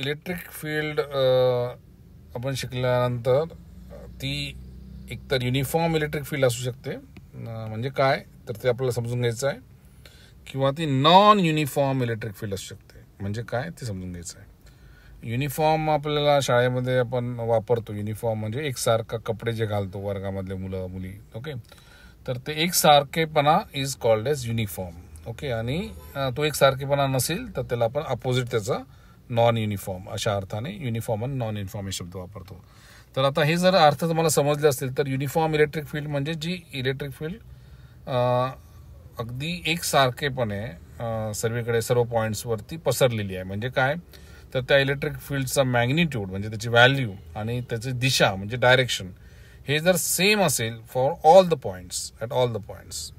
electric field आपण शिकल्यानंतर ती एकतर युनिफॉर्म इलेक्ट्रिक फील्ड असू शकते म्हणजे काय तर ते आपल्याला समजून घ्यायचं आहे किंवा ती नॉन युनिफॉर्म इलेक्ट्रिक फील्ड असू शकते म्हणजे काय ते समजून घ्यायचं आहे युनिफॉर्म आपल्याला शाळेमध्ये आपण वापरतो युनिफॉर्म म्हणजे एकसारखा कपडे जे घालतो वर्गामधले मुलं मुली ओके तर ते एकसारखेपणा is called as uniform okay आणि तो एकसारखेपणा नसेल तर त्याला आपण अपोजिट त्याचा नॉन युनिफॉर्म अशा अर्थाने युनिफॉर्म आणि नॉन युनिफॉर्म हे शब्द वापरतो तर आता हे जर अर्थ तुम्हाला समजले असतील तर युनिफॉर्म इलेक्ट्रिक फील्ड म्हणजे जी इलेक्ट्रिक फील्ड अगदी एकसारखेपणे सर्वीकडे सर्व पॉईंट्सवरती पसरलेली आहे म्हणजे काय तर त्या इलेक्ट्रिक फील्डचा मॅग्निट्यूड म्हणजे त्याची व्हॅल्यू आणि त्याची दिशा म्हणजे डायरेक्शन हे जर सेम असेल for all the points at all the points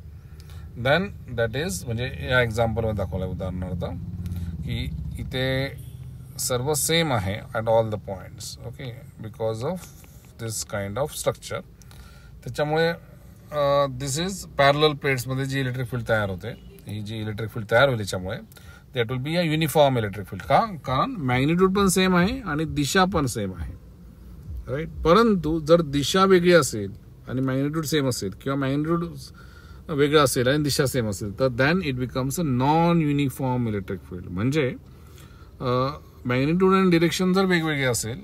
then that is म्हणजे या एक्झाम्पलमध्ये दाखवलं आहे उदाहरणार्थ की इथे सर्व सेम आहे at all the points okay because of this kind of structure त्याच्यामुळे दिस इज पॅरल प्लेट्समध्ये जी इलेक्ट्रिक फील्ड तयार होते ही जी इलेक्ट्रिक फील्ड तयार होईल त्याच्यामुळे that will be a uniform electric field का कारण मॅग्निट्यूड पण सेम आहे आणि दिशा पण सेम आहे राईट परंतु जर दिशा वेगळी असेल आणि मॅग्निट्यूड सेम असेल किंवा मॅग्निट्यूड वेगळं असेल आणि दिशा सेम असेल तर then it becomes a non uniform electric field म्हणजे मॅग्निट्यूड अँड डिरेक्शन जर वेगवेगळे असेल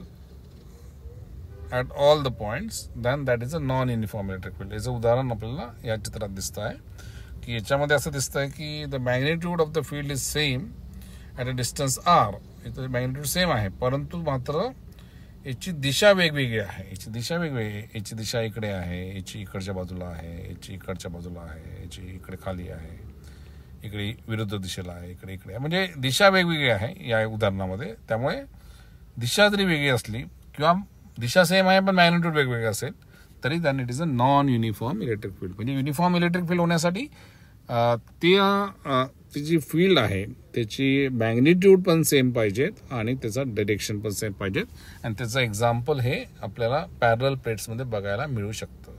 at all the points then that is a non uniform electric field याचं उदाहरण आपल्याला या चित्रात दिसत आहे की याच्यामध्ये असं दिसतं आहे की the magnitude of the field is same at a distance R इथं मॅग्निट्यूड सेम आहे परंतु मात्र याची दिशा वेगवेगळी आहे याची दिशा वेगवेगळी याची दिशा इकडे आहे याची इकडच्या बाजूला आहे याची इकडच्या बाजूला आहे याची इकडे खाली आहे इकडे विरुद्ध दिशेला आहे इकडे इकडे म्हणजे दिशा वेगवेगळी आहे या उदाहरणामध्ये त्यामुळे दिशा जरी वेगळी असली किंवा दिशा सेम आहे पण मॅग्नेट्यूड वेगवेगळे असेल तरी then it is a non uniform electric field म्हणजे युनिफॉर्म इलेक्ट्रिक फील्ड होण्यासाठी ती जी फील्ड आहे त्याची मॅग्निट्यूड पण सेम पाहिजेत आणि त्याचा डायरेक्शन पण सेम पाहिजेत आणि त्याचं एक्झाम्पल हे आपल्याला पॅरल प्लेट्समध्ये बघायला मिळू शकतं